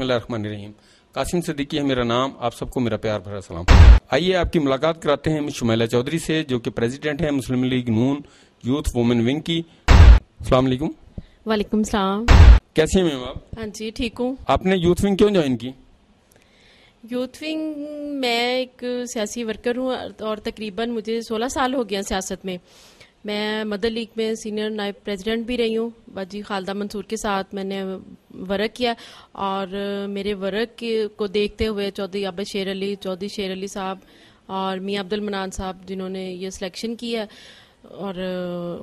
बसमीम कासिम सदीकी है मेरा नाम आप सबको मेरा प्यार भरा सलाम आइए आपकी मुलाकात कराते हैं शुमैला चौधरी से जो कि प्रेसिडेंट है Muslim League Noon youth women wing की सलामकुम वालेकुम सलाम कैसे हैं मैम आप हाँ जी ठीक हूँ आपने यूथ विंग क्यों ज्वाइन की यूथ विंग मैं एक सियासी वर्कर हूँ और तकरीबन मुझे सोलह साल हो गया सियासत में मैं मदर लीग में सीनियर नायब प्रेसिडेंट भी रही हूँ बाजी खालदा मंसूर के साथ मैंने वर्क किया और मेरे वर्क को देखते हुए चौधरी अब शेर अली चौधरी शेर अली साहब और मियाँ अब्दुल मनान साहब जिन्होंने ये सिलेक्शन किया और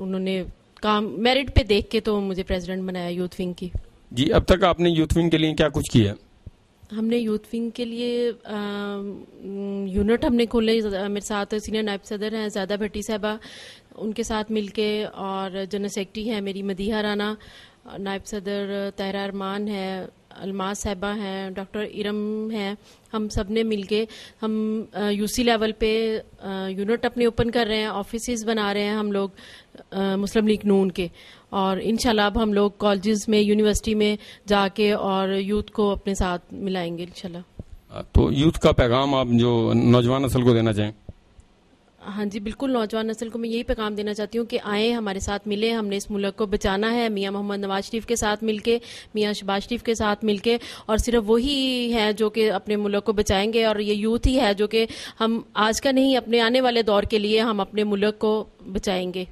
उन्होंने काम मेरिट पे देख के तो मुझे प्रेसिडेंट बनाया यूथ विंग की जी अब तक आपने यूथ विंग के लिए क्या कुछ किया हमने यूथ विंग के लिए यूनिट हमने खोले मेरे साथ सीनियर नायब सदर हैं ज़्यादा भट्टी साहबा उनके साथ मिलके और जनरल सेक्रेटरी हैं मेरी मदीहा राना नायब सदर तहरा अरमान है अलमाज साहबा हैं डॉक्टर इरम हैं हम सब ने मिल के हम यूसी लेवल पे यूनिट अपने ओपन कर रहे हैं ऑफिस बना रहे हैं हम लोग मुस्लिम लीग नून के और इन अब हम लोग कॉलेज में यूनिवर्सिटी में जाके और यूथ को अपने साथ मिलाएंगे इनशाला तो यूथ का पैगाम आप जो नौजवान असल को देना चाहें हाँ जी बिल्कुल नौजवान नस्ल को मैं यही पैगाम देना चाहती हूँ कि आए हमारे साथ मिले हमने इस मुल्क को बचाना है मियाँ मोहम्मद नवाज शरीफ के साथ मिलके मियाँ शबाज शरीफ के साथ मिलके और सिर्फ वही हैं जो कि अपने मुल्क को बचाएंगे और ये यूथ ही है जो कि हम आज का नहीं अपने आने वाले दौर के लिए हम अपने मुल्क को बचाएंगे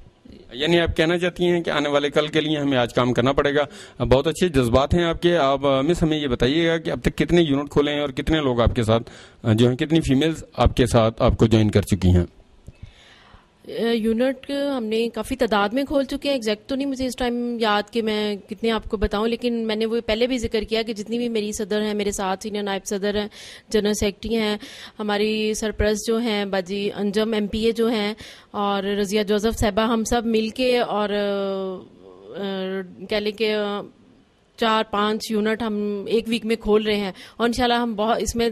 यानी आप कहना चाहती हैं कि आने वाले कल के लिए हमें आज काम करना पड़ेगा बहुत अच्छे जज्बात हैं आपके आप मिस हमें ये बताइएगा कि अब तक कितने यूनिट खोले हैं और कितने लोग आपके साथ जो हैं कितनी फीमेल्स आपके साथ आपको ज्वाइन कर चुकी हैं यूनिट हमने काफ़ी तादाद में खोल चुके हैं एग्जैक्ट तो नहीं मुझे इस टाइम याद कि मैं कितने आपको बताऊं लेकिन मैंने वो पहले भी जिक्र किया कि जितनी भी मेरी सदर हैं मेरे साथ सीनियर नायब सदर हैं जनरल सेक्रेटरी हैं हमारी सरप्रस्त जो हैं बाजी अंजम एमपीए जो हैं और रजिया जोसफ साहबा हम सब मिल के और कह लें कि चार पाँच यूनिट हम एक वीक में खोल रहे हैं और इंशाल्लाह हम बहुत इसमें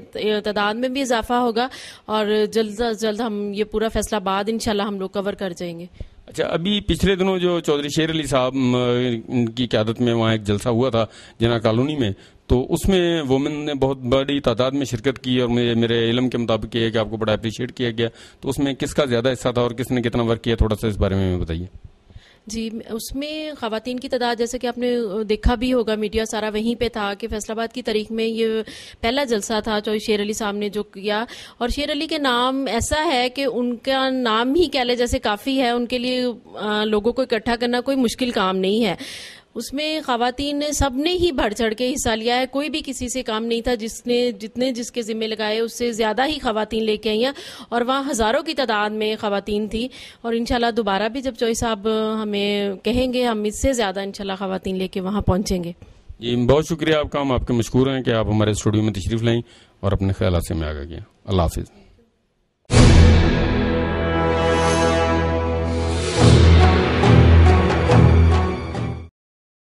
तादाद में भी इजाफा होगा और जल्द से जल्द हम ये पूरा फैसला बाद इंशाल्लाह हम लोग कवर कर जाएंगे अच्छा अभी पिछले दिनों जो चौधरी शेर अली साहब की क्यादत में वहाँ एक जलसा हुआ था जना कॉलोनी में तो उसमें वुमेन ने बहुत बड़ी तादाद में शिरकत की और मुझे मेरे इलम के मुताबिक ये है कि आपको बड़ा अप्रिशिएट किया गया तो उसमें किसका ज़्यादा हिस्सा था और किसने कितना वर्क किया थोड़ा सा इस बारे में बताइए जी उसमें खातन की तादाद जैसे कि आपने देखा भी होगा मीडिया सारा वहीं पे था कि फैसलाबाद की तारीख में ये पहला जलसा था जो शेर अली साहब ने जो किया और शेर अली के नाम ऐसा है कि उनका नाम ही कह ले जैसे काफ़ी है उनके लिए आ, लोगों को इकट्ठा करना कोई मुश्किल काम नहीं है उसमें खातन ने सब ने ही बढ़ चढ़ के हिस्सा लिया है कोई भी किसी से काम नहीं था जिसने जितने जिसके जिम्मे लगाए उससे ज़्यादा ही खातन लेके आई हैं और वहाँ हज़ारों की तादाद में खातन थी और इन दोबारा भी जब चौई साहब हमें कहेंगे हम इससे ज़्यादा इन खातन लेके वहाँ पहुँचेंगे जी बहुत शुक्रिया आपका हम आपके मशहूर हैं कि आप हमारे स्टूडियो में तशरीफ़ लें और अपने ख्याल से मैं आगे गया अल्लाह हाफिज़